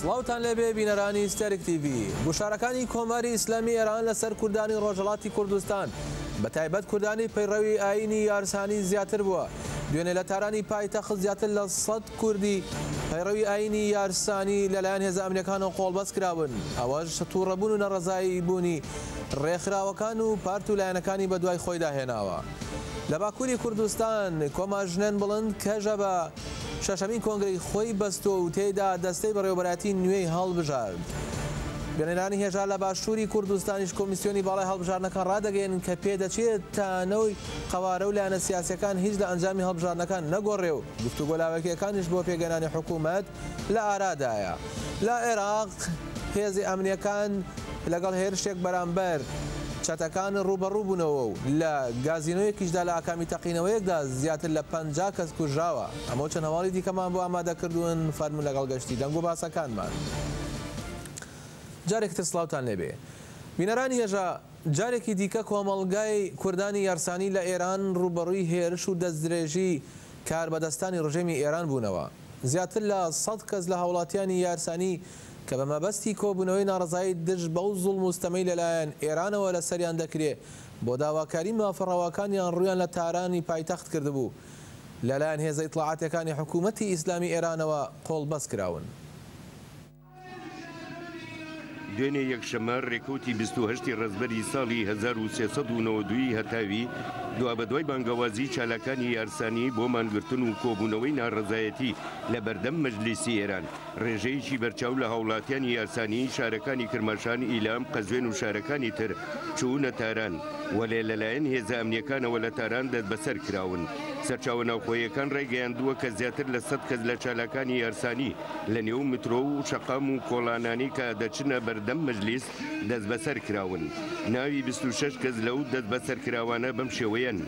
سلااوان لەبێ بینەرانی ستێرکتیV گوشارەکانی کۆماری ئیسلامی ئێران لەسەر کوردانی ڕۆژەڵاتی کوردستان بە تایبەت کوردانی پەیڕەوی ئاینی یارسانی زیاتر بووە دوێنێ لە تارانی پایتەخت زیاتر لە سە کوردی پەیڕەوی ئاینی یارسانی لەلایەن هێز ئەمریکانە قۆڵبەست کراون ئەوەش شتوڕەبوون و نەڕزایی بوونی ڕێکخراوەکان و پارت و لایەنەکانی بە دوای خۆی داهێناوە. لە باکووری کوردستان کۆماژنەن بڵند کەژە بە شەشەمین کۆنگری خۆی بەستۆ و تێدا دەستەی بەڕێوبەتی نوێی هەڵبژارد. گەێنانی هێژا لە باشووری کوردستانیش کۆمیسیۆنی باڵی هەڵبژارنەکان ڕدەگەن کە پێدەچێت تانەوەی قوارە و لاەنە سیاسەکان هیچ لە ئەنجامی هەڵبژارنەکان نەگۆڕێ و گفتوگۆلاوەکیەکانیش بۆ پێگەنانی حکوومەت لە ئارادایە. لە عێراق هێزی ئەمنیەکان لەگەڵ هێرشێک بەرامبەر چەتەکان ڕوبەڕوو بوونەوە و لە گازینۆیەکیشدا لە ئاکامی تەقینەوەیەکدا زیاتر لە پ کەس کوژراوە ئەمە چەنەواڵی دیکەمان بۆ ئامادەکردوون فەرمو لەگەڵ گەشتی دەنگ و باسەکانمان جارێکتر سلااوان لێبێ بینەرانی هێژە جارێکی دیکە کۆمەلگای کوردانی یارسانی لە ئێران ڕوبەڕووی هێرش و دەستدرێژی کار بەدەستانی ڕژێمی ئێران بوونەوە زیاتر لە سەد کەس لە هاوڵاتیانی یارسانی کە بە مەبەستی کۆبوونەوەی ناڕزایی دژ بەو زوڵ مستەمەی لەلایەن ئێرانەوە لە سەریان دەکرێت بۆ داواکاری مافڕەوەکانیان ڕویان لە تارانی پایتەخت کردبوو لەلایەن هێزە ئیتلاعاتەکانی حکوومەتتی ئیسلامی ئێرانەوە قۆڵ بەس کراون. دوێنێ یەکشەمە ڕێکوتی 28 ڕزبەری ساڵی 1992 هەتاوی دوا بەدوای بانگەوازی چالاکانی یارسانی بۆ مانگرتن و کۆبوونەوەی ناڕزایەتی لە بەردەم مەجلیسی ئێران ڕێژەیەکی بەرچاو لە هاوڵاتیانی یارسانی شارەکانی کرماشان ئیلام قەزوێن و شارەکانی تر چوونە تاران وەلێ لەلایەن هێزە ئەمنیەکانەوە لە تاران دەست بەسەر کراون. سەرچاوە ناوخۆیەکان ڕێگەیاندووە کە زیاتر لە سەد کەس لە چالاکانی یارسانی لە نێو مترۆ و شەقام و کۆڵانانی کە دەچنە بەردەم مەجلیس دەست بەسەر کراون ناوی 26 کەس لەو دەست بەسەر کراوانە بەم شێوەیەن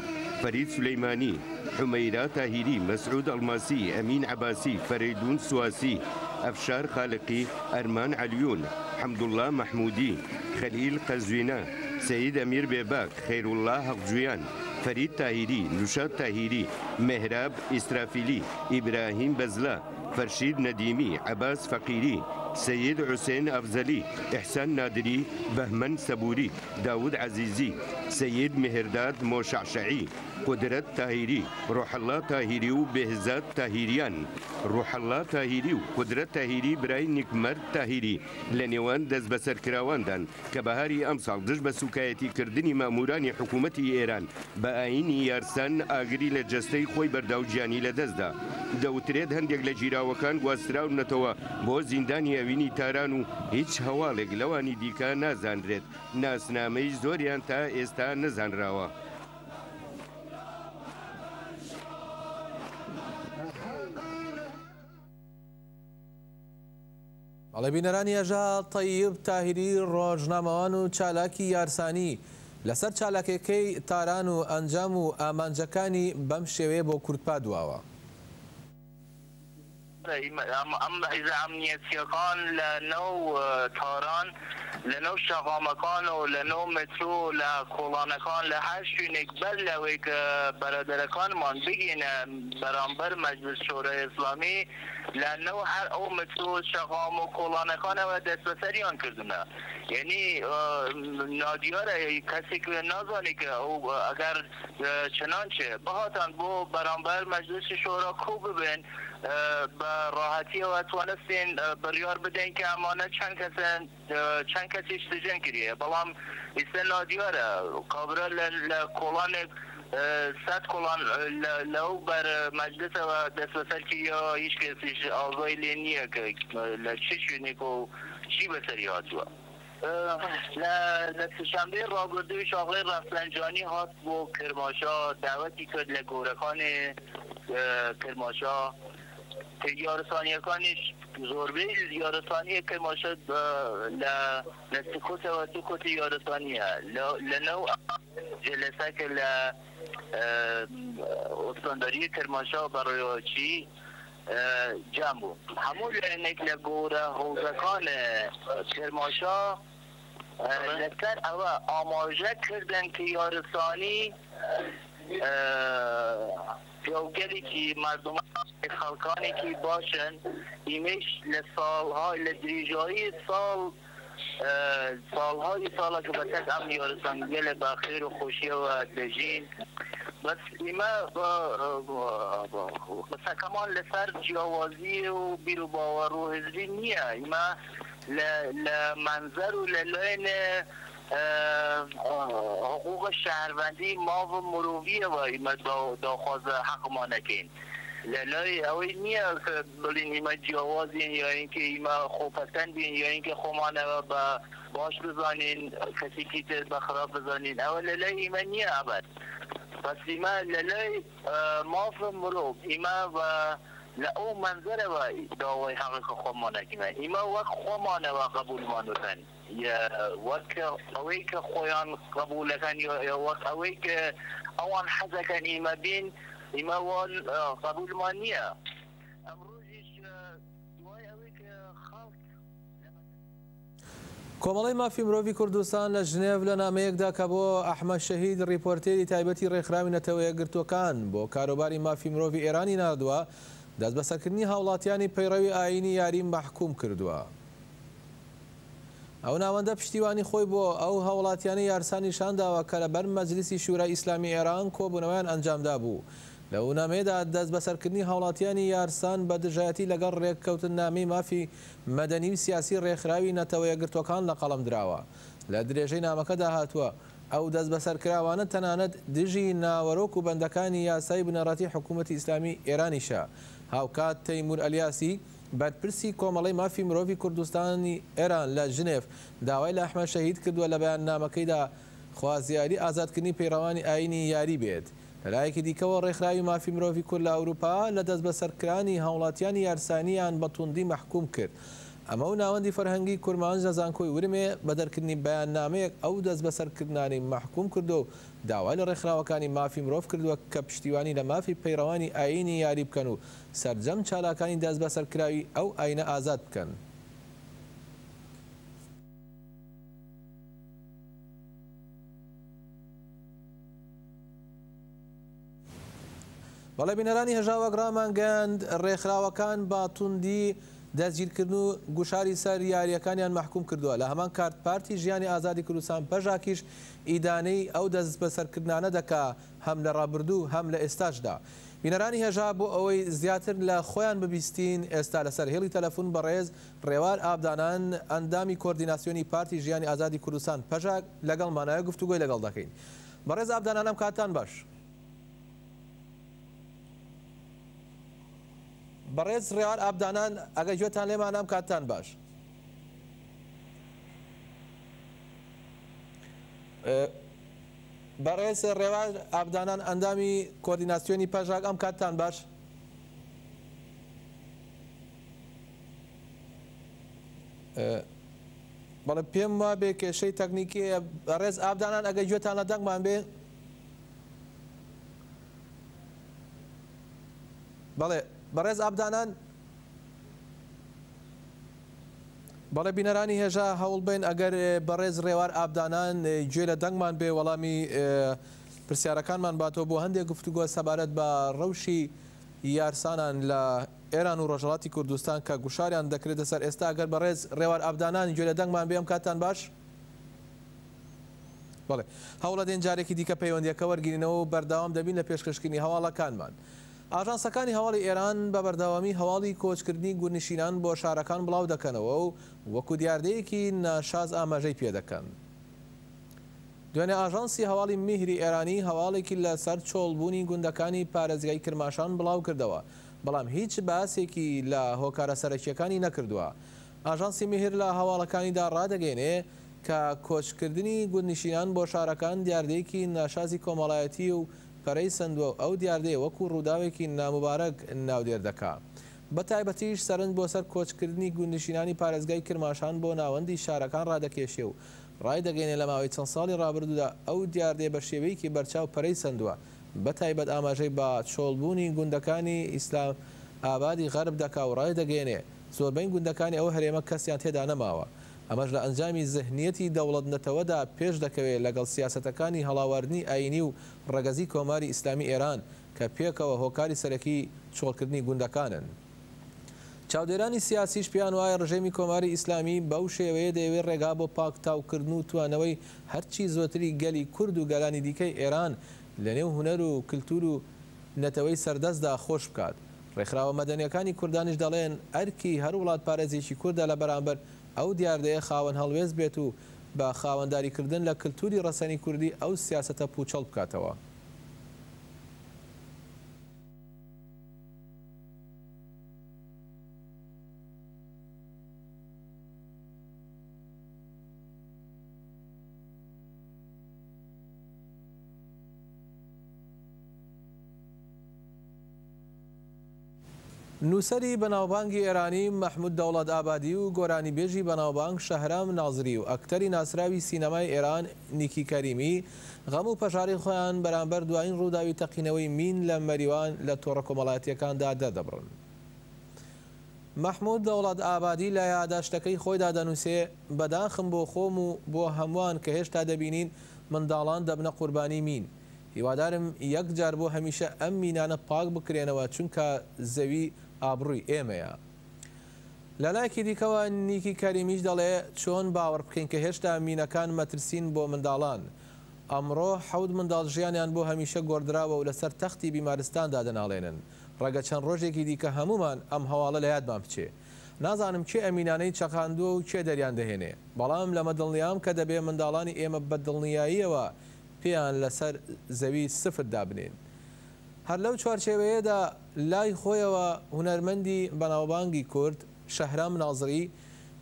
فەرید سلەیمانی حمەیرا تاهیری مەسعود ئەلماسی ئەمین عباسی فەریدون سواسی ئەفشار خالقی ئەرمان علیون حەمدوڵله مەحمودی خەلیل قەزوینە سعید ئەمیر بێباک خەیرولله هەقجویان. فريد تاهيري نشاط تاهيري مهراب اسرافيلي ابراهيم بزلا، فرشيد نديمي عباس فقيري سيد حسين أفزلي إحسان نادري بهمن سبوري داود عزيزي سيد مهرداد موشعشعي قدرت تاهیری ڕۆحەڵا تاهیری و بێهزات تاهیریان ڕۆحەڵا تاهیری و قدرت تاهیری برای نیکمەرد تاهیری لە نێوان دەست بەسەرکراوانdan کە بەهاری ئەمساڵ دش بە سوکایەتی کردنی مامورانی حکوومەتی ئێران بە ئاینی یارسان ئاگری لە جستەی خۆی بەرداوجیانی لەدەستدا دەوترێت هەندێک لە جیراوەکان گواستراونەتەوە بۆ زیندانی ئەوینی تاران و هیچ هەواڵێک لەوانی دیکە نازانرێت ناسنامەی زۆریان تا ئێستا نەزانراوە. ئەڵێ بینەرانی ئەژال تەیب تاهری ڕۆژنامەوان و چالاکی یارسانی لەسەر چالاکەکەی تاران و ئەنجام و ئامانجەکانی بەم شێوەیە بۆ کورتپا دواوە. از امنیتی لە لنو تاران لنو نەو لنو مترو لە نەو مترۆ لە کۆڵانەکان لە هەر برادر بەر من کە برانبر مجلس شورای اسلامی شۆرە هر لە نەو هەر و و کۆڵانەکانەوە دەست بەسەریان کردنە یعنی نادیاره کسی که او که اگر چنانچه بەهاتان بۆ برانبر مجلس شورا بە راحتی و بڕیار بدەین کە ئەمانە چەند چند کسی کەسیش دژن بلام بەڵام قابره نادیوارە ست لە کۆڵانێک سەد کۆڵان لەو بەر مەجدسەوە که یا هیچ کسی آزای لینیه که کە لە چ چی بەسەری هاتووە لە را راگردوی شاغل رفتنجانی هات بۆ کرماشا دعوتی کرد لگورکان کرماشا یارستانیەکانی زۆربەی یارستانیەکە کرماشا لە لە و دو کوتی یارستانیە لنو جلسه لە استانداری کرماشا برای چی جام بوو هەموو لەێنێک لە گۆرە هەوزەکانە کرماشا آره. لەسەر ئەوە ئاماژە کردن که یارستانی پیاوگری که مردم خلقانی که باشن ایمش لسالهای لدریجایی سال سالهای سال که تک ام یارسان گل بخیر و خوشی و دجین بس ایما بس کمان لسر جاوازی و بیرو باور و هزری نیه ایما منظر و للین حقوق شهروندی ما و مروویه دا داو داخواز حق ما نکن لالای اوی نیست بلین ایما دین یا اینکه ایما خوبستن بین یا اینکه خمانه و با باش بزانین کسی تر خراب بزنین اول لالای ایما نیه ابد پس ایما لالای ماف مروب ایما و اون منظره و داوای حق خمانه ایما وقت خمانه و قبول ماندن وەک ئەوەی کە خۆیان قبولەکان وەک ئەوەی کە ئەوان حەزەکەن ئیمە بین ئیمەوان قبولمان نییە. کۆمەڵی مافی مرۆڤی کوردستان لە ژنێڤ لە نامەیەکدا کە بۆ ئەحمە شەهید ریپۆرتێری تایبەتی ڕێکخراوی نەتەوەیە گرتوەکان بۆ کاروباری مافی مرۆڤی ئێرانی نردووە دەست بەسەکردنی هاوڵاتیانی پەیڕەوی ئاینی یاریم بەحکوم کردووە. ئەو ناوەندە پشتیوانی خۆی بۆ ئەو هەوڵاتیانی یارسانی شانداوە کە لە بەر مەجلیسی شوورای ئیسلامی ئێران کۆبوونەوەیان ئەنجامدا بوو. لە ونامەیەدا دەست بەسەرکردنی هاوڵاتیانی یارسان بە دژایەتی لەگەڵ ڕێککەوتن نامی مافی مەدەنی و سیاسی ڕێکخراوی نەتەوەیەگرتوەکان لە قەڵم درراوە لە درێژەی نامەکەدا هاتووە ئەو دەست بەسەرکراوانە تەنانەت دژی ناوەرۆک و بەندەکانی یاسای بنەڕەتی حکوومەتی ئیسلامی ئێرانیشە هاوکات تەیمور ئەلیاسی بەدپرسی کۆمەڵی مافی مرۆڤی کوردستانی ئێران لە ژنێف داوای لە ئەحمە شەهید کردووە لە بەیان نامەکەیدا خوازیاری ئازادکردنی پەیڕەوانی ئاینی یاری بێت. لەلایەکی دیکەەوە ڕێکخراوی مافی مرۆڤی کورد لە ئەوروپا لە دەست بە سەرکرانی هاوڵاتیانی یارسانیان بە توندی مححکوم کرد. ئەمە و ناوەندی فەرهەنگی کورمان زەزانکۆی ورمێ بە دەرکردنی بەیان نامەیەک ئەو دەست بەسەرکردانی مححکوم کردو و داوای لە ڕێکخراوەکانی مافی مرۆڤ کردووە کە پشتیوانی لە مافی پەیڕەوانی ئاینی یاری بکەن و سرجەم چالاکانی دەست بەسەرکراوی ئەو ئاینە ئازاد بکەن. بەڵێ بینەرانی هەژاوە گرامان گەند ڕێکخراوەکان با توندی، دەستگیرکردن و گوشاری سەر یاریەکانیان محکوم کردووە لە هەمان کارت پارتی ژیانی ئازادی کوردستان پەژاکیش ئیدانەی ئەو دەست بەسەرکردانە دەکا هەم لە ڕابردوو هەم لە ئێستاشدا. بینەرانی هێژا بۆ ئەوەی زیاتر لە خۆیان ببیستین ئێستا لەسەر هێڵی تەلەفۆن بەڕێز ڕێوار ئابدانان ئەندامی کۆردیناسیۆنی پارتی ژیانی ئازادی کوردستان پەژاک لەگەڵ مانایە گفتوگوی لەگەڵ دەکەین. بەڕێز ئابدانانم کاتان باش. بەڕێز ڕیان ئابدانان ئەگە جوێتان لێمان ئەم کاتتان باش. بەڕێز ڕێواز ئابدانان ئەندامی کۆردیناسیۆنی پەژاک ئەم کاتتان باش. بەڵە پێم وا بێ کێشەی تەکنیکی ڕێز ئابدانان ئەگە گوێتان لە دەنگمان بێ بەڵێ بەڕێز ئابدانان بەڵێ بینەرانی هێژا هەوڵ بێن ئەگەر بەڕێز ڕێوار ئابدانان گوێ لە دەنگمان بێ وەڵامی پرسیارەکانمان باتەوە بۆ هەندێک گفتوگوە سەبارەت بە ڕەوشی یارسانان لە ئێران و ڕۆژڵاتی کوردستان کە گوشاریان دەکرێتە سەر ئێستا ئەگەر بەڕێز ڕێوار ئابدانان گوێ لە دەنگمان بێم کاتان باش؟ بڵێ هەوڵە دێن جارێکی دیکە پەیوەندیەکە وەرگینەوە بەرداوام دەبین لە پێشکەشکنی هەواڵەکانمان. ئاژانسەکانی هەواڵی ئێران بە بەردەوامی هەواڵی کۆچکردنی گورنشینان بۆ شارەکان بڵاو دەکەنەوە و وەکو دیاردەیەکی ناشاز ئاماژەی پێدەکەن. دوێنێ ئاژانسی هەواڵی میهری ئێرانی هەواڵێکی لە سەر چۆڵبوونی گوندەکانی پارێزگای کرماشان بڵاو کردەوە بەڵام هیچ باسێکی لە هۆکارە سەرکیەکانی نەکردووە. ئاژانسی میهر لە هەواڵەکانیدا ڕدەگەێنێ کە کۆچکردنی گوندنشینان بۆ شارەکان دیاردەیەکی ناشازی کۆمەڵایەتی و قەرەی سندووە ئەو دیاردێ وەکو ڕووداوێکی نامبارەك ناودێر دەکا. بە تایبەتیش سەرنج بۆ سەر کۆچکردنی گوندنشینانی پارێزگای کرماشان بۆ ناوەندی شارەکان ڕادەکێشێ و ڕای دەگەینێ لە ماوەی چەند ساڵی ڕابردودا ئەو دیاردێ بە شێوەیەکی بەرچاو پەرەی سندووە بە تایبەت ئاماژەی بە چۆڵبوونی گوندەکانی ئیسلام ئابادی غەرب دەکا و ڕای دەگەینێ زۆربەی گوندەکانی ئەو هەرێمە کەسیان تێدا نەماوە ئەمەش لە ئەنجامی زەهنیەتی دەوڵەت نەتەوەدا پێش دەکەوێت لەگەڵ سیاستەکانی هەڵاواردنی ئاینی و ڕگەزی کۆماری ئیسلامی ئێران کە پێکەوە هۆکاری سەرەکی چۆڵکردنی گوندەکانن. چاودێرانی سیاسیش پیان وایە ڕژێمی کۆماری ئیسلامی بەو شێوەیە دەیەوێت ڕێگا بۆ پاکتاوکردن و توانەوەی هەرچی زۆتری گەلی کورد و گەلانی دیکەی ئێران لە نێو هوەر و کللتور و نەتەوەی سەردەستدا خۆش بکات. ڕێکخراوە مەدەنیەکانی کوردانش دەڵێن ئەرکی هەر وڵات پارێزیێکی کووردا لە بەرامبەر ئەو دیاردەیە خاوەن هەڵوێز بێت و بە خاوەنداریکردن لە کللتوری ڕسەنی کوردی ئەو سیاستە پوچەڵ بکاتەوە. نووسری بەناوبانگی ئێرانی مەحمود دەوڵات ئابادی و گۆرانی بێژی بەناوبانگ شەهرام نازری و ئەکتەری ناسراوی سینەمای ئێران نیکی کەریمی غەم و پەژاری خۆیان بەرامبەر دوایین ڕووداوی تەقینەوەی مین لە مەریوان لە تۆڕە کۆمەڵاتیەکاندا دەدەبڕن. مەحمود دەوڵات ئابادی لە یاداشتەکەی خۆیدا دەنووسێ بەداخم بۆ خۆم و بۆ هەمووان کە هێشتا دەبینین منداڵان دەبنە قوربانی مین. هیوادارم یەک جار بۆ هەمیشە ئەم مینانە پاک بکرێنەوە چونکە زەوی ئابڕووی ئێمەیە لە لایکی دیکەوە نیکی کەریمیش دەڵێ چۆن باوەڕ بکەین کە هێشتا مینەکان مەترسین بۆ منداڵان ئەمڕۆ حەود منداڵ ژیانیان بۆ هەمیشە گۆدراوە و لەسەر تەختی بیمارستاندا دەناڵێنن ڕەگە چەند ڕۆژێکی دیکە هەمومان ئەم هەواڵە لە یادمان بچێ نازانم چێ ئەمینانەی چەقاندووە و چێ دەریان دەهێنێ بەڵام لەمە دڵنیام کە دەبێ منداڵانی ئێمە بەدڵنیاییەوە پێیان لەسەر زەوی سفر دابنین هەر لەو چوارچێوەیەدا لای خۆیەوە هوەرمەندی بەناوبانگی کورد شەهرام نازری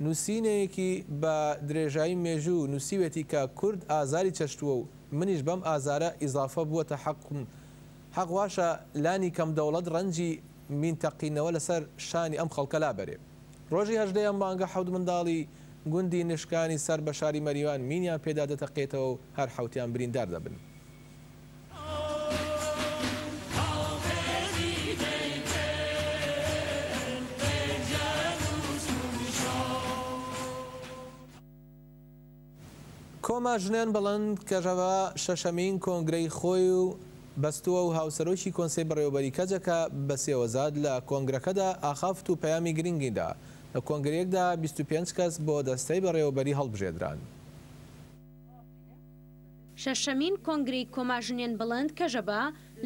نووسینەیەکی بە درێژایی مێژوو نووسیوێتی کە کورد ئازاری چەشتووە و منیش بەم ئازارە ئیزافە بووە حەقم حەقواشە لانی کەم دەوڵەت ڕەنجی مین تەقینەوە لەسەر شانی ئەم خەڵکەلا بەرێ ڕۆژی هەژدەیان بانگە حەود منداڵی گوندی نشکانی سەر بە شاری مەریوان مینیان پێدا دەتەقێتەوە و هەر حوتیان بریندار دەبن. کۆماژنیان بڵند کەژەوە شەشەمین کۆنگرەی خۆی و بەستووە و هاوسەرۆکی کۆنسی بەڕێوەبەری کەجەکە بە سێوەزاد لە کۆنگرەکەدا ئاخافت و پەیامی گرنگیدا لە کۆنگرێکدا 25 کەس بۆ دەستەی بەڕێوەبەری هەڵبژێدران. شەشەمین کۆنگری کۆماژنێن بڵند کەژەبە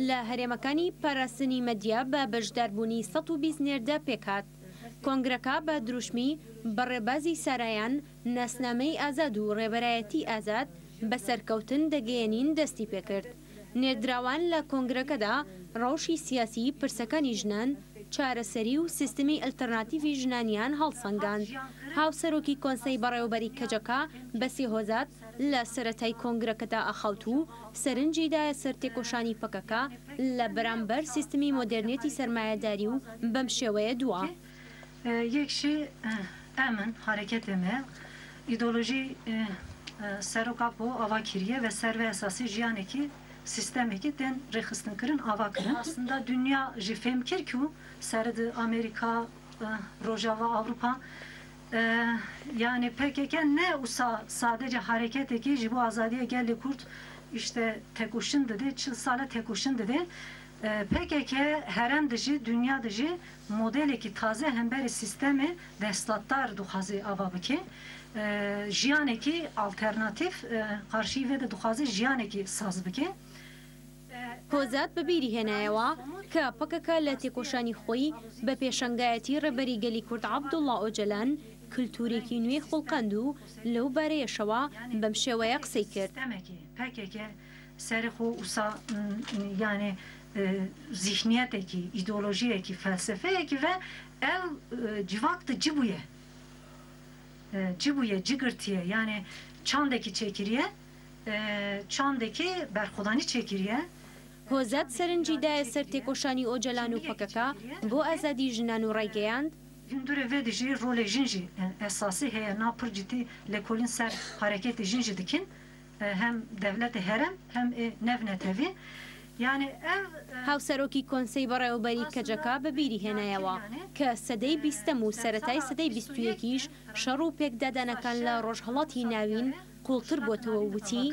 لە هەرێمەکانی پاراستنی مەدیا بە بەشداربوونی 120 نێردە پێکات. کۆنگرەکە بە دروشمی بەڕێبازی سەرایان نەسنامەی ئازاد و ڕێبەرایەتی ئازاد بە سەرکەوتن دەگەیەنین دەستی پێکرد. نێدراوان لە کۆنگرەکەدا ڕەوشی سیاسی پرسەکانی ژنان چارەسەری و سیستمی ئەلتەرناتیوی ژنانیان هەڵسەنگان. هاوسەرۆکی کۆنسی بەڕێوبەری کەجەکە بەسی هۆزات لە سەتای کۆنگرەکەدا ئەخەوت و سەرنجیدایە سەر تێکۆشانی پەکەکە لە بەرامبەر سیستمی مۆدررنێتی سەرمایهداری و بەم شێوەیە دووە. یکشی امن حرکت مل ایدولوژی سروکا بو آوا کریه و سر اساسی جیانه کی sistemi ki den rexistin kırın ava kırın. Aslında dünya ji femkir ki serdi Amerika, e, Rojava, Avrupa e, yani PKK ne usa sadece hareket ki bu azadiye geldi kurt işte tekuşun dedi, çıl sala tekuşun dedi. پێکێکە هەرم دژی دنیا دژی مۆدلێکی تازە هەمبەری سیستەمی دەستاتدار دوخوازی ئاوا بکە ژیانێکی ئالتەرناتیف قارشی وێ دخوازی ژیانێکی ساز بکە کۆزات بەبیری هێنایەوە کە پەکەکە لە تێکۆشانی خۆی بە پێشنگایەتی ڕێبەری گەلی کورد عبدوڵا ئۆجلەن کللتورێکی نوێ خۆڵقند و لەو بارەیەشەوە بەم شێوەیە قسەی کرد. سەرخ و وسا یانێ E, zihniyeteki, ideolojiyeki, felsefeyeki ve ev e, civakta cibuye e, cibuye, cigırtiye yani çandaki çekiriye çandaki berxodani çekiriye هۆزەت سەرنجیدایە سەر تێکۆشانی ئۆجلان و پەکەکە bu ئازادی ژنان و ڕێگەیاند Gündür evve dijî role jinji esası heye na pır ciddi lekolin ser hareketi jinji dikin hem devlet herem hem nevnetevi هاوسەرۆکی کۆنسەی بەڕێوەبەری کەجەکە بەبیری هێنایەوە کە سەدەی بیستەم و سەتای سەدەی بیستویەکیش شەڕ و پێکدادانەکان لە ڕۆژهڵاتی ناوین قوڵتر بۆتەوە وتی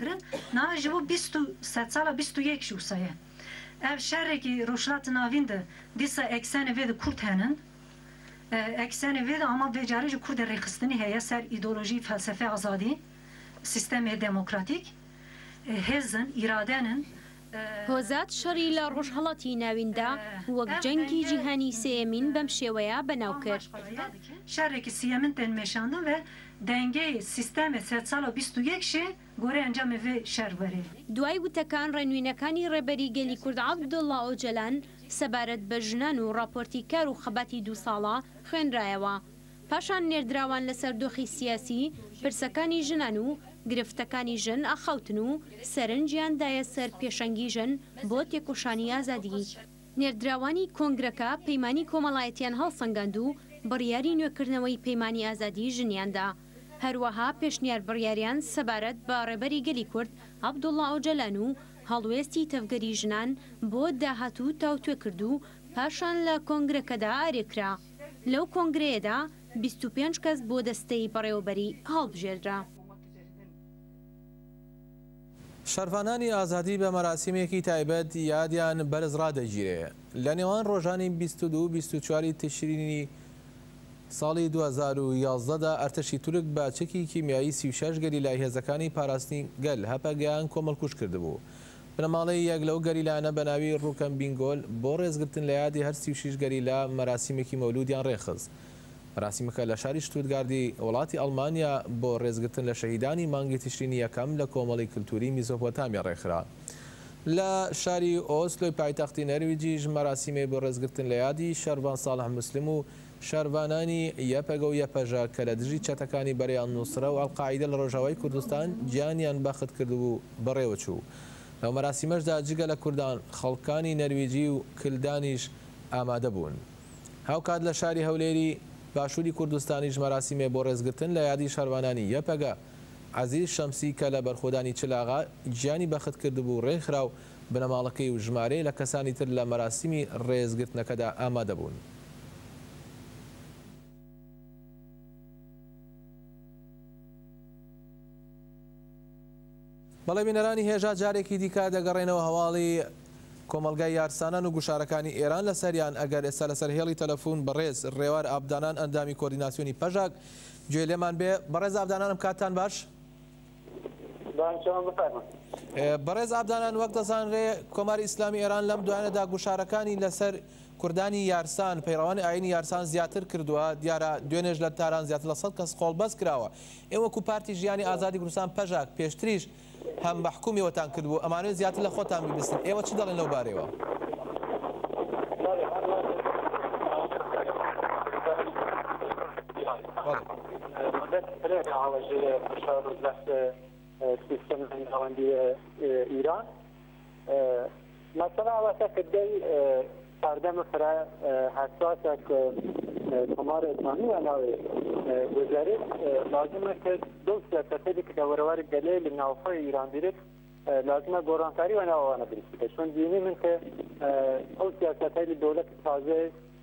ناژ بۆ ساڵە بیستویەک شووسەیە ئەف شارێکی ڕۆژلاتی ناویندە دیسە ئەکسانە وێدە کورت هێنن ئەکسانە وێدە ئەمە بێجارێژ کوردە ڕێخستنی هەیە سەر ئیدۆلۆژی فەلسفە ئازادی سیستەمی دموکراتیک هێزن ئیرادەنن هۆزات شەڕی لە ڕۆژهڵەتی ناویندا وەک جەنگی جیهانی سێمین بەم شێوەیە بەناو کرد. شارێکی سیەمن تەنمێشانە بە دەنگەی سیستەمە سێ ساڵە 21شێ گۆرە ئەنجامێ شەربەرێ. دوای وتەکان ڕێنوینەکانی ڕێبەری گەلی کورد عبدڵە ئۆجلەن سەبارەت بە ژنان و راپۆرتی کار و خەبەتی دو ساڵە خوێنرایەوە. پاشان نێردراوان لەسەر دۆخی سیاسی پرسەکانی ژنان و گرفتەکانی ژن ئەخەوتن و سەرنجیاندایە سەر پێشەنگی ژن بۆ تێکوشانی ئازادی. نێردراوانی کۆنگرەکە پەیمانانی کۆمەڵایەتیان هەڵسەنگاند و بڕیاری نوێکردنەوەی پەیمانانی ئازادی ژنیاندا. هەروەها پێشنیار بڕیاریان سەبارەت بە ڕێبەری گەلی کورد عبدوڵڵا ئۆجەلان و هەڵوێستی تەفگەری ژنان بۆ داهاتوو تاوتوێ کرد و پاشان لە کۆنگرەکەدا ئارێکرا. لەو کۆنگرەیەدا 25 کەس بۆ دەستەی بەڕێوەبەری هەڵبژێرا. شارفانانی ئازادی بە مەراسیمێکی تایبەت یادیان بەرزڕدەگیرێ لە نێوان ڕۆژانی 24 تشرینی ساڵی 2011دا ئەرتەشی تورک باچکی کیمیایی 36 گەری لای هێزەکانی پاراستنی گەل هەپەگەیان کۆمەلکوش کردبوو. بنەماڵی یەک لەو گەریلانە بە ناوی ڕووکەم بینگۆل بۆ ڕێزگرتن لە یادی هەر 36 گەری لە مەراسیمێکی مەولودیان ڕێخست. ڕاستیمەکە لە شاری شتوتگاردی وڵاتی ئەلمانیا بۆ ڕێزگرتن لە شەهیدانی مانگی تشرینی یەکەم لە کۆمەڵی کللتوری میزۆپۆتامی ڕێکخرا. لە شاری ئۆسلۆی پایتەختی نەرویجی ژمەراسیمەی بۆ ڕێزگرتن لە یادی شەروان ساڵح مسلم و شاربانانی یەپەگە و یەپەژە کە لە دژی چەتەکانی بەریان نووسرە و ئەڵقاعیدە لە ڕۆژاوای کوردستان گیانیان بەخت کردو بەڕێوەچوو. لەو مەراسیمەشدا جگە لە کوردان خەڵکانی نەرویجی و کلدانیش ئامادە بوون. هاوکات لە شاری هەولێری باشووری کوردستانی ژمەراسیمێ بۆ ڕێزگرتن لە یادی شاربانانی یەپەگە عزیز شەمسی کە لە بەرخۆدانی چلاغا گیانی بەخت کردبوو ڕێکخراو بنەماڵەکەی و ژمارەی لە کەسانی تر لە مەراسیمی ڕێزگرتنەکەدا ئامادەبوون. بەڵێ بینەرانی هێژا جارێکی دیکە دەگەڕێنەوە هەواڵی کۆمەلگای یارسانان و گوشارەکانی ئێران لەسەریان ئەگەر ئێستا لەسەر هێڵی تەلەفۆن بەڕێز ڕێوار ئابدانان ئەندامی کۆردیناسیۆنی پەژاک گوێ لێمان بێ بەڕێز ئابدانانم کاتان باش بەڕێز ئابدانان وەک دەزانڕێ کۆماری ئیسلامی ئێران لەم دوانەدا گوشارەکانی لەسەر کوردانی یارسان پەیڕوانی ئاینی یارسان زیاتر کردووە دیارە دوێنێژ لە تاران زیاتر لە سەد کەس قۆڵ بەس کراوە ئێوەکو پارتی ژیانی ئازادی کوردستان پەژاک پێشتریش هەم بە حکومیەوەتان کردبوو ئەمانوێت زیاتر لە خۆتان ببستن ئێوە چی دەڵێن لەو بارەوە سیستم هەنداوەندی ئیران مەسەلا ئەوەتە کردەی سردم خره حساس که کمار اسلامی علاوه وزارت لازمه که دو سیاستیدی که دوروار گله لنافه ایران دیرد لازمه گرانتری و نوانه برسیده چون دینی من که او سیاستهای دولت تازه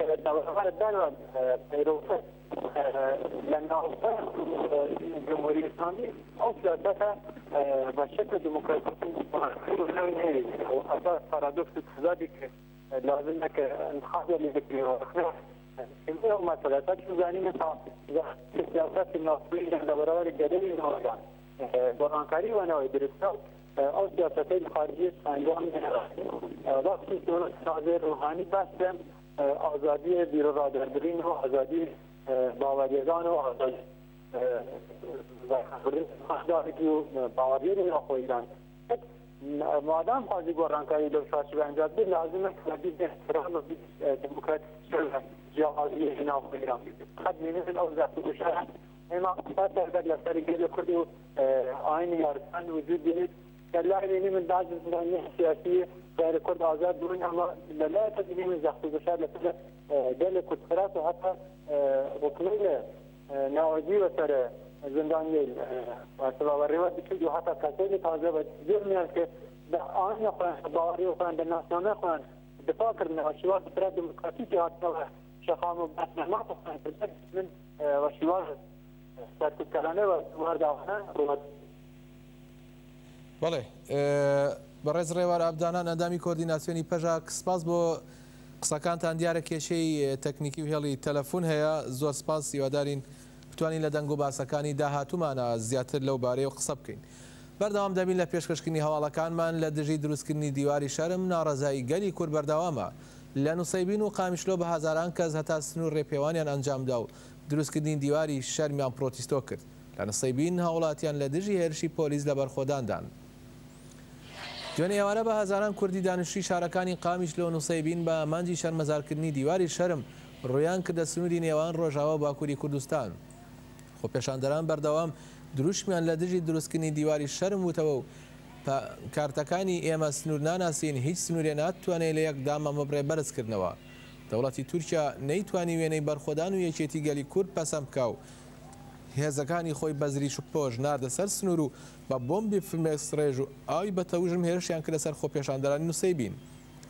لو غلبان بيروت لانه الجمهوريه الاسلاميه او سياستها بشكل ديمقراطي واساس بارادوكس ذلك لازم انك انتخاب اللي ذكرناه كلها مثلا تجوزاني مثلا السياسات الناصريه لبرابر الجدل الموضوع برانكاري وانا ادرسها او سياستين خارجيه صندوق من الوقت الدولة السعودية الروحاني بس آزادی بیرون و آزادی باوریگان و آزادی اهدافی و باوری را خویدن خب، مادم خواهدی گوران که دو ساعت و انجام بید لازم است که بید احترام و بیز دموکراسی شد جاهی اینا خویدن قد مینه این ذات و شرح اما قطعات بعد لسری گیر کردی و آین یارسان وجود دید کلا یعنی من داز سیاسی برای کرد آزاد بوون ئەمە لە لای تەبینی زەختوگەشار دل و حتی ڕکنەی لە ناوەجی وەسەرە زندانی باوەڕێوە بکرد و هەتا تازه و بە زر که به آن ئاە خوۆیان باوەڕی وخوان به ناسنامە خوۆیان دفاع کردنەوە شیوا بسرا دموکراتی هاتەوە شەخام و بەسنەما خوۆیان من وەشیواژ سەرکردکەلانەوە وارداوانە ڕوەت بله بەڕێز ڕێوار ئابدانان ئەندامی کۆردیناسیۆنی پەژا کسپاس بۆ قسەکانتان دیارە کێشەی تەکنیکی و هێڵی تەلەفۆن هەیە زۆر سپاس هیوادارین بتوانین لە دەنگ و باسەکانی داهاتومانە زیاتر لەو بارەیە و قسە بکەین. بەردەوام دەبین لە پێشکەشتنی هەواڵەکانمان لە دژی دروستکردنی دیواری شەرم ناڕزایی گەلی کورد بەردەوامە لە نووسیبین و قامیشلۆ بە هزاران کەس هەتا سنوور ڕێپێوانیان ئەنجامدا و دروستکردنی دیواری شەرمیان پرۆتیستۆ کرد لە نسەیبین هاوڵاتیان لە دژی هێرشی پۆلیس لە بەرخۆداندان. دوێنێ ئەوانە بە هزاران کوردی دانیشتی شارەکانی قامیش لۆ نووسیبین بە مانجی شەرمەزارکردنی دیواری شەرم ڕویان کردە سنووری نێوان ڕۆژاوە باکووری کوردستان. خۆ پێشاندەران بەردەوام دروشمیان لە دژی دروستکردنی دیواری شەرم وتەوە و کارتەکانی ئێمە سنوور ناناسیین هیچ سنوورێ ناتوانێت لە یەک دامە مەبرێ بەرزکردنەوە. دەوڵەتی تورکیا نەیتوانی وێنەی بەرخۆدان و یەکێتی گەلی کورد پەسەم بکاو هێزەکانی خۆی بەزری و پۆژ ناردە سەر سنوور و بە بۆمبی فمێسڕێژ و ئاوی بەتەوژم هێرشیان کرد لەسەر خۆپێشاندەرانی نووسی بین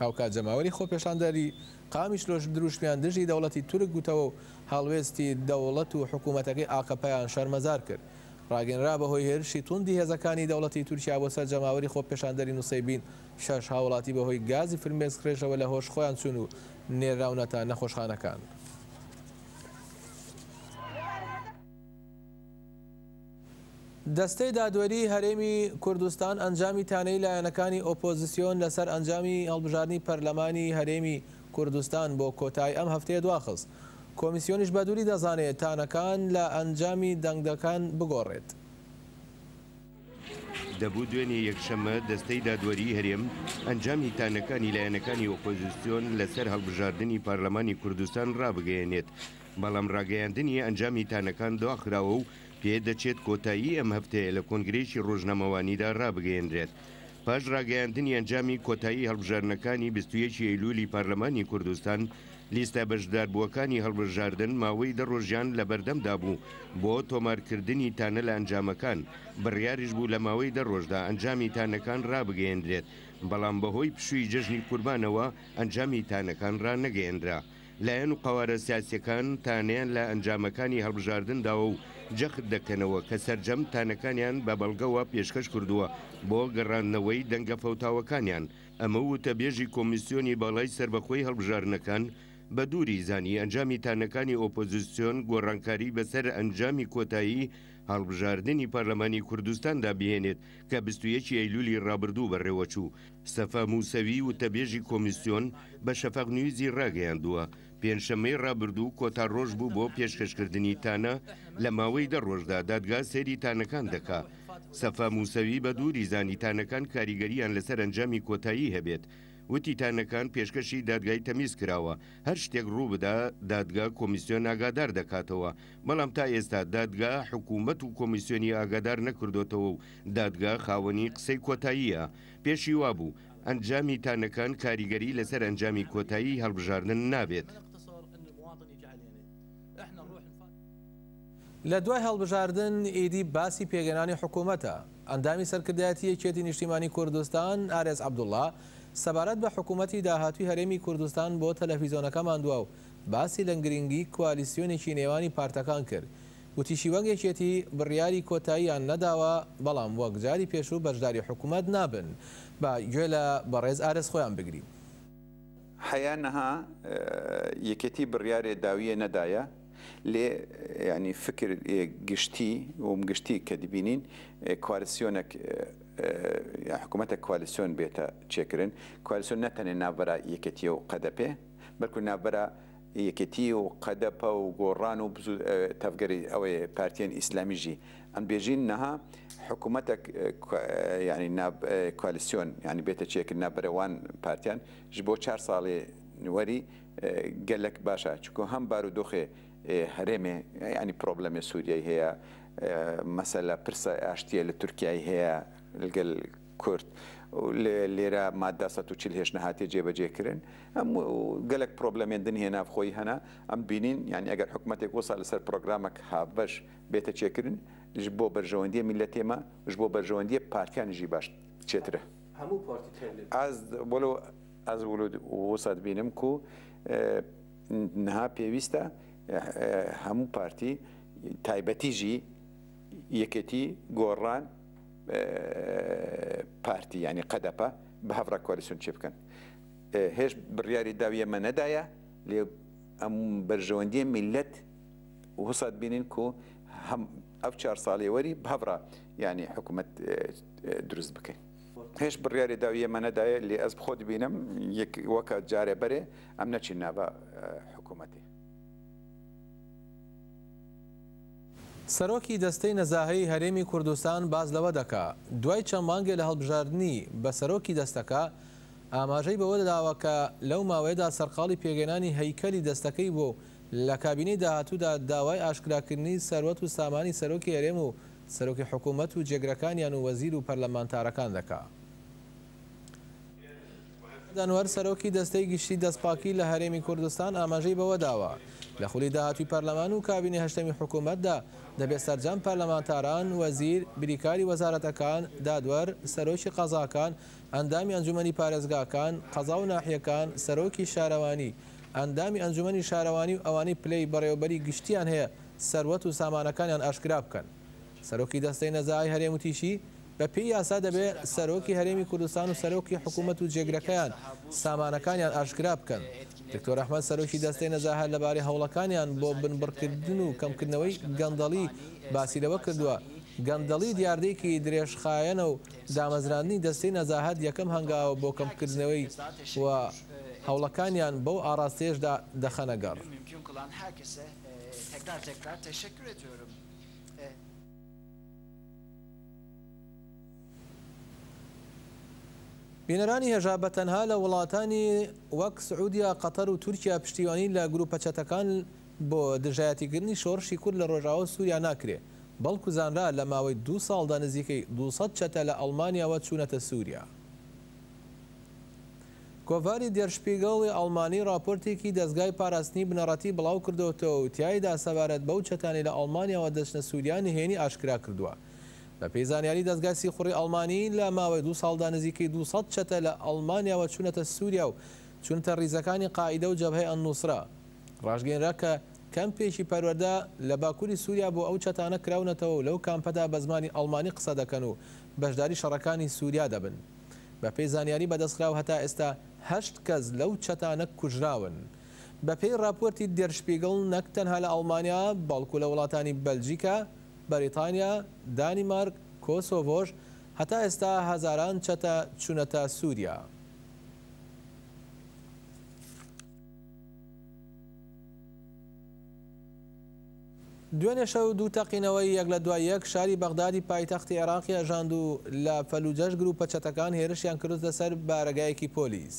هاوکات جەماوەری خۆپێشاندەری قامیش لۆژ دروشمیان دژی دەوڵەتی تورک گوتەوە و هەڵوێستی دەوڵەت و حکوومەتەکەی ئاکەپیان شەرمەزار کرد. ڕاگەنرا بەهۆی هێرشی توندی هێزەکانی دەوڵەتی تورکیا بۆ سەر جەماوەری خۆ پێشاندەری نووسیبین شش هاوڵاتی بەهۆی گازی فرمێز کرێژەوە لە هۆش خۆیان چون و نێراونەتە نەخۆشخانەکان. دەستەی دادوەری هەرێمی کوردستان ئەنجامی تانەی لایەنەکانی ئۆپۆزیسیۆن لەسەر ئەنجامی هەڵبژارنی پەرلەمانی هەرێمی کوردستان بۆ کۆتایی ئەم هەفتەیە دواخست. کۆمیسیۆنیش بەدووری دەزانێت تانەکان لە ئەنجامی دەنگدەکان بگۆڕێت. دەبوو دوێنێ یەکشەمە دەستەی دادوەری هەرێم ئەنجامی تانەکانی لایەنەکانی ئۆپۆزیسیۆن لەسەر هەڵبژاردننی پارلەمانی کوردستان ڕابگەیەنێت. بەڵام ڕاگەیاندنی ئەنجامی تانەکان دواخراوە و پێ دەچێت کۆتایی ئەم هەفتەیە لە کۆنگرێکی ڕۆژنامەوانیدا ڕابگەێنرێت. پاش ڕاگەیاندنی ئەنجامی کۆتایی هەڵبژارنەکانی 21 ئەیلولی پارلەمانی کوردستان لیستە بەشداربووەکانی هەڵبژاردن ماوەی دەڕۆژیان لە بەردەمدا بوو بۆ تۆمارکردنی تانە لە ئەنجامەکان بڕیاریش بوو لە ماوەی دەڕۆژدا ئەنجامی تانەکان ڕابگەێندرێت بەڵام بەهۆی پشووی جژنی قوربانەوە ئەنجامی تانەکان ڕانەگەێنرا لایەن و قوارە سیاسەکان تانیان لە ئەنجامەکانی هەڵبژاردنداوە و جەخ دەکەنەوە کە سرجەم تانەکانیان بە بەڵگەوە پێشکەش کردووە بۆ گەڕانەوەی دەنگە فەوتاوەکانیان ئەمە وتەبێژی کۆمیسیۆنی باڵای سربەخۆی هەڵبژارنەکان بە دووری زانی ئەنجامی تانەکانی ئۆپۆزیسیۆن گۆڕانکاری بەسەر ئەنجامی کۆتایی هەڵبژاردننی پەرلەمانی کوردستاندا بهێنێت کە 21 ئەیلولی ڕابردوو بەڕێوەچوو سەفا مووسەوی و تەبێژی کۆمیسیۆن بە شەفەق نوویزی ڕاگەیاندووە پێنجشەمەی ڕابردوو کۆتا ڕۆژ بوو بۆ پێشکەشکردنی تانە لە ماوەی دە ڕۆژدا دادگا سەیری تانەکان دکا سەفا موسەوی بە دووری زانیتانەکان کاریگەریان لەسەر ئەنجامی کۆتایی هەبێت وتیتانەکان پێشکەشی دادگای تەمیز کراوە هەر شتێک ڕوو بدا دادگا کۆمیسیۆن ئاگادار دەکاتەوە بەڵام تا ئێستا دادگا حکوومەت و کۆمیسیۆنی ئاگادار نەکردوتەوە و دادگا خاوەنی قسەی کۆتاییە پێشی وا بوو ئەنجامی تانەکان کاریگەری لەسەر ئەنجامی کۆتایی هەڵبژاردن نابێت. لە دوای هەڵبژاردن ئیدی باسی پێگەنانی حکوومەتە ئەندامی سەرکردایەتی یەکێتی نیشتیمانی کوردستان ئارێز عبدوڵا سەبارەت بە حکوومەتی داهاتوی هەرێمی کوردستان بۆ تەلەفیزۆنەکە مادووە و باسی لەنگرنگی کوالیسیۆنێکی نێوانی پارتەکان کرد وتیشی وەنگێکێتی بڕیاری کۆتاییان نەداوە بەڵام وەکجاری پێشوو بەشداری حکوومەت نابن بە گوێ لە بەڕێز ئارز خۆیان بگرین. حەیانەها یەکێتی بڕیارێ داویە نەدایە لێ ینی فکر گشتی وم گشتی کە دیبینین کوارسیۆنێک حکوومەتە کوالسیۆن بێتە چێکردن کوالسیۆن نەتەنێ نابرا یەکەتی و قەدەپێ بەرکو نابرا یەکەتی و قەدەپە و گۆڕان و تەفگەری ئەوەیە پارتیان ئیسلامیژی ئەمبێژین نەها حکوومەتە ینی کوالسیۆن ینی بێتە چێکرد نابەرەوان پارتیان ژ بۆ چهار ساڵێ نوەری گەلک باشە چکۆ هەم بارودۆخێ هەرێمێ ینی پرۆبلەمێ سووریای هەیە مەسە لە پرسە ئاشتیە لە تورکای هەیە لەگەل کورت لێرە مادەسەت و چیل هێش نەهاتی جێبەجێکردن ئەم گەلک پرۆبلمێندن هێ نافخۆی هەنا ئەم بینین یان ئەگەر حکوومەتێک وەسا لەسەر پرۆگرامك هابەش بێتە چێکردن ژ بۆ بەرژەوەندیە میلە تێمە ژ بۆ بەرژەوەندیە پارتیانژی باش چێترە ئاز بۆ ئەز وسات بینم کو نها پێویستە هەموو پارتی تایبەتیژی یەکەتی گۆڕان پارتی ینی قەدەپە بە هەفرە کۆلیسون چی بکەن هێش بڕیاری داویەمە نەدایە لێ ئەم بەرژەوەندی میلەت وسات بینین کو هەم ئەو چهار ساڵێوەری بەڕ ینی حکوومەت دروست بکەین. هێش بڕیاری داویە مەەدایە لێ ئەس خۆت بینم وەکە جارێ بەرێ ئەم نەچین نابە حکوومەتی. سەرۆکی دەستەی نەزاهەی هەرێمی کوردستان باز لەوە دەکا دوای چەند مانگێ لە هەڵبژاردننی بە سەرۆکی دەستەکە ئاماژەی بەوە دەداوەکە لەو ماوەیەدا سەرقاڵی پێگەنانی هەیکەلی دەستەکەی بۆ لە کابینەی داهاتوودا داوای ئاشکراکردنی سەروەت و سامانی سەرۆکی هەرێم و سەرۆکی حکوومەت و جێگرەکانیان و وەزیر و پەرلەمانتارەکان دەکا. دەنوەر سەرۆکی دەستەی گشتی دەستپاکی لە هەرێمی کوردستان ئاماژەی بەوە داوە لە خولی داهاتوی پەرلەمان و کابینی هەشتەمی حکوومەتدا دەبێت سەررجەم پەرلەمانتاران وەزیر بریکاری وەزارەتەکان دادوەر سەرۆکی قەزاکان ئەندامی ئەنجومی پارێزگاکان قەزا و ناحیەکان سەرۆکی شارەوانی ئەندامی ئەنجومی شارەوانی و ئەوانی پلەی بەڕێوبەری گشتیان هەیە سەروەت و سامانەکانیان ئاشکرا بکەن سەرۆکی دەستەی نەزای هەرێموتیشی بە پێی یاسا دەبێت سەرۆکی هەرێمی کوردستان و سەرۆکی حکوومەت و جێگرەکەیان سامانەکانیان ئاشکرا بکەن دکتۆر ئەحمد سەرۆکی دەستەی نەزاهر لەبارەی هەوڵەکانیان بۆ بنبڕکردن و کەمکردنەوەی گەندەڵی باسیرەوە کردووە گەندەڵی دیاردێکی درێژخایەنە و دامەزراندنی دەستەی نەزاهات یەکەم هەنگاوە بۆ کەمکردنەوەی و هەوڵەکانیان بەو ئاراستێشدا دەخەنەگەڕ. بینەرانی هێژا بە تەنها لە وڵاتانی وەک سعودیا قەتەر و تورکیا پشتیوانی لە گروپەچەتەکان بۆ دژایەتیگرنی شۆڕشی کورد لە ڕۆژاوە سووریا ناکرێ بەڵکو زانرا لە ماوەی دو ساڵدا نزیکەی 200 چەتە لە ئەلمانیاوە چوونەتە سووریا. کۆڤاری دێرشپیگەڵی ئەلمانی راپۆرتێکی دەستگای پاراستنی بنەڕەتی بڵاو کردوەوە تایدا سەبارەت بەو چەتانی لە ئەلمانیاەوە دەچنە سووریانی هێنی ئاشکرا کردووە. لە پێیزانیاری دەستگاسی خوڕی ئەلمانی لە ماوەی دو ساڵدا نزیکەی 200 چەتە لە ئەلمانیاوە چونەتە سووریا و چونتە ریزەکانی قاعدە و جەبهەی ئەنووسرا ڕژگەێنرا کە کەمپێکی پەروەدا لە باکووری سووریا بۆ ئەو چەتانە کراونەتەوە لەو کامپەدا بە زمانی ئەلمانی قسە دەکەن و بەشداری شەڕەکانی سووریا دەبن بە پێی زانیاری بەدەستخراو هەتا ئێستا هەشت کەس لەو چەتانە کوژراون. بە پێی راپۆرتی دێرشپیگەڵ نەک تەنها لە ئەڵمانیا باڵکو لە وڵاتانی بەلجیکا بەریتانیا دانیمارک کۆسۆڤۆژ هەتا ئێستا هەزاران چەتە چونەتە سووریا. دوێنێ شەو دوو تەقینەوەی یەک لە دوای یەک شاری بەغدادی پایتەختی عێراقی ئەژاند و لە فەلوجەش گروپە چەتەکان هێرشیان کرد لەسەر بارەگایەکی پۆلیس.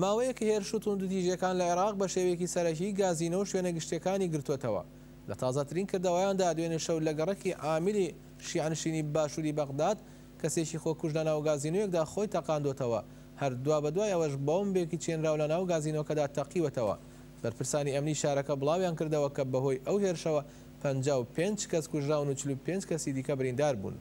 ماوەیەکی هێرش و توننددیژەکان لە عێراق بە شێوێکی سەرەکی گازینە و شوێنە گشتەکانی گرتوتەوە. لە تازاترین کردەوەیاندا دوێنێ شەو لە گەڕکی ئامیری شیانشینی باشووری بەغداد کەسێکی خۆ کوژدا ناو گازینویەکدا خۆی تەقااندوتەوە هەر دوا بە دوای ئەوەش بۆمبێکی چێنراو لە ناو گازینەوەکەدا تەقیوەتەوە بەرپرسانی ئەمنی شارەکە بڵاویان کردەوە کە بەهۆی ئەو هێرشەوە 55 کەس کوژراون و 45 کەسی دیکە بریندار بوون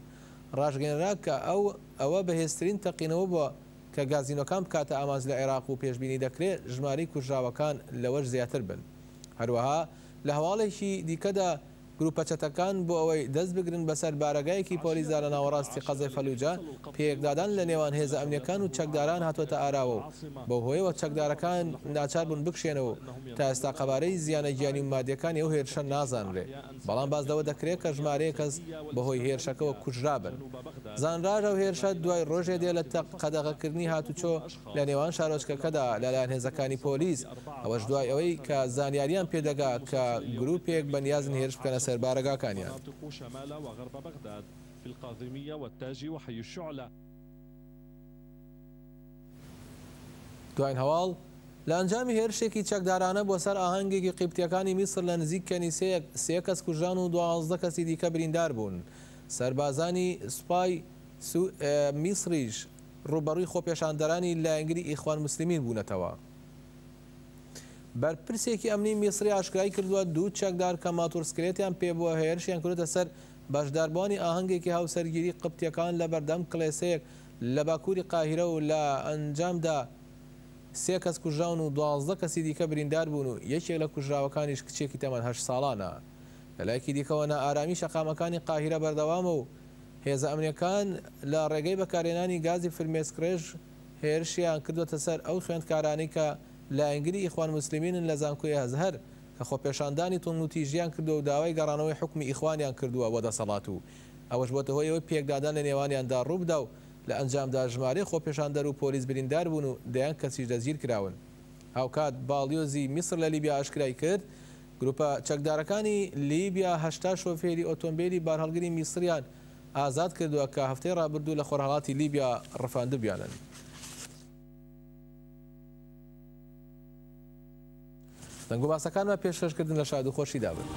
ڕژگەنرا کە ئەو ئەوە بەهێسترین تەقینەوە بووە کە گازینەکان بکاتە ئاماز لە عێراق و پێشببینی دەکرێت ژماری کوژراوەکان لەوەش زیاتر بن هەروەها لە هەواڵێکی دیکەدا گروپەچەتەکان بۆ ئەوەی دەست بگرن بەسەر بارگایەکی پۆلیزا لە ناوەڕاستی قەزای فەلوجا پێکدادان لە نێوان هێز ئەمنیەکان و چەکداران هاتوۆتە ئاراوە و بە هۆیەوە چەکدارەکان ناچار بوون بکشێنەوە تا ئێستا قەبارەی زیانە گیانی و مادیەکان ئەو هێرشە نازانرێ بەڵام بازدەوە دەکرێت کە ژمارەیە کەس بەهۆی هێرشەکەەوە کوژرابن زانراژە و هێرشە دوای ڕۆژێ دێ لە تەق قەدەغەکردنی هاتوچۆ لە نێوان شارۆچکەکەدا لەلایەن هێزەکانی پۆلیس ئەوەش دوای ئەوەی کە زانیاریان پێدەگا کە گروپێک بەنیازن هێرش بکەنە سەربارەگاکانیان في القاظمية والتاجي وحي الشعلة دوین هەواڵ لە ئەنجامی هێرشێکی چەکدارانە بۆ سەر ئاهەنگێکی قیپتیەکانی میسر لە نزیک کەنیسەیەک سێ کەس کوژان و دوازدە کەسی دیکە بریندار بوون سربازانی سوپای میسریش ڕوبەڕووی خۆپێشاندەرانی لە ئەنگری ئیخوان مسلمین بوونەتەوە. بەرپرسێکی ئەمنی میسری ئاشکایی کردووە دوو چەکدار کە ماتۆرسکرێتیان پێبووە هێرشیان کردێتە سەر بەشداربوونی ئاهنگێکی هاوسەرگیری قپتەکان لە بەردەم کلێسەیەک لە باکووری قاهرە و لە ئەنجامدا سێ کەس کوژان و دوازدە کەسی دیکە بریندار بوون و یەکێک لە کوژراوەکانیش کچێکی تەمەەن هە ساڵانە لەلایکی دیکەەوە ئارامی شەقامەکانی قاهرە بەردەوامە و هێز ئەمریەکان لە ڕێگەی بەکارێنانی گازی فرمێسکرێژ هێرشیان کردوەتە سەر ئەو خوێندکارانی کە لە ئەنگری ئیخوان مسللمینن لە زانکۆی هەزهر کە خۆ پێشاندانی تونوتی ژیان کردو و داوای گەڕانەوەی حکمی ئیخوانیان کردووە بۆ دەسەڵات و ئەوەش بۆتەوەیەوە پێکدادان لە نێوانیاندا ڕووبدا و لە ئەنجامدا ژمارە خۆ پێشاندەر و پۆلیس بریندار بوون و دەیان کەسیش دەزیر کراون هاوکات باڵیۆزی میسر لە لیبیا ئاشکرای کرد گروپە چەکدارەکانی لیبیا هشتا شۆفێری ئۆتۆمبیلی بارهەڵگری میسریان ئازاد کردووە کە هەفتەی ڕابردوو لە خۆرهڵاتی لیبیا ڕفاندە بیانن. دەنگ و باسەکانمە پێشکەشکردن لە شاد و خۆشی دابن.